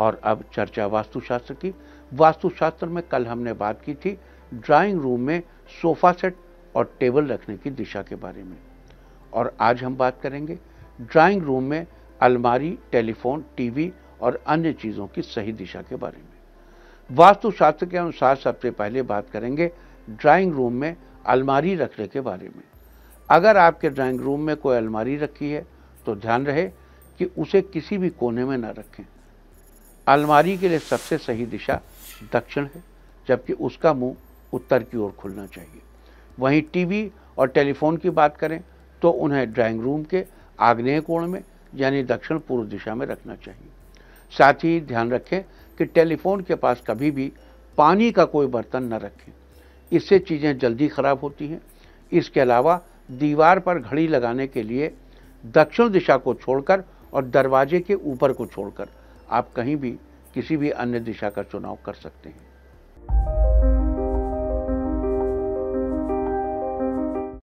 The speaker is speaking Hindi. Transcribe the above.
और अब चर्चा वास्तुशास्त्र की वास्तुशास्त्र में कल हमने बात की थी ड्राइंग रूम में सोफा सेट और टेबल रखने की दिशा के बारे में और आज हम बात करेंगे ड्राइंग रूम में अलमारी टेलीफोन टीवी और अन्य चीज़ों की सही दिशा के बारे में वास्तुशास्त्र के अनुसार सबसे पहले बात करेंगे ड्राइंग रूम में अलमारी रखने के बारे में अगर आपके ड्राइंग रूम में कोई अलमारी रखी है तो ध्यान रहे कि उसे किसी भी कोने में ना रखें अलमारी के लिए सबसे सही दिशा दक्षिण है जबकि उसका मुंह उत्तर की ओर खुलना चाहिए वहीं टीवी और टेलीफोन की बात करें तो उन्हें ड्राइंग रूम के आग्नेय कोण में यानी दक्षिण पूर्व दिशा में रखना चाहिए साथ ही ध्यान रखें कि टेलीफोन के पास कभी भी पानी का कोई बर्तन न रखें इससे चीज़ें जल्दी खराब होती हैं इसके अलावा दीवार पर घड़ी लगाने के लिए दक्षिण दिशा को छोड़कर और दरवाजे के ऊपर को छोड़कर आप कहीं भी किसी भी अन्य दिशा का चुनाव कर सकते हैं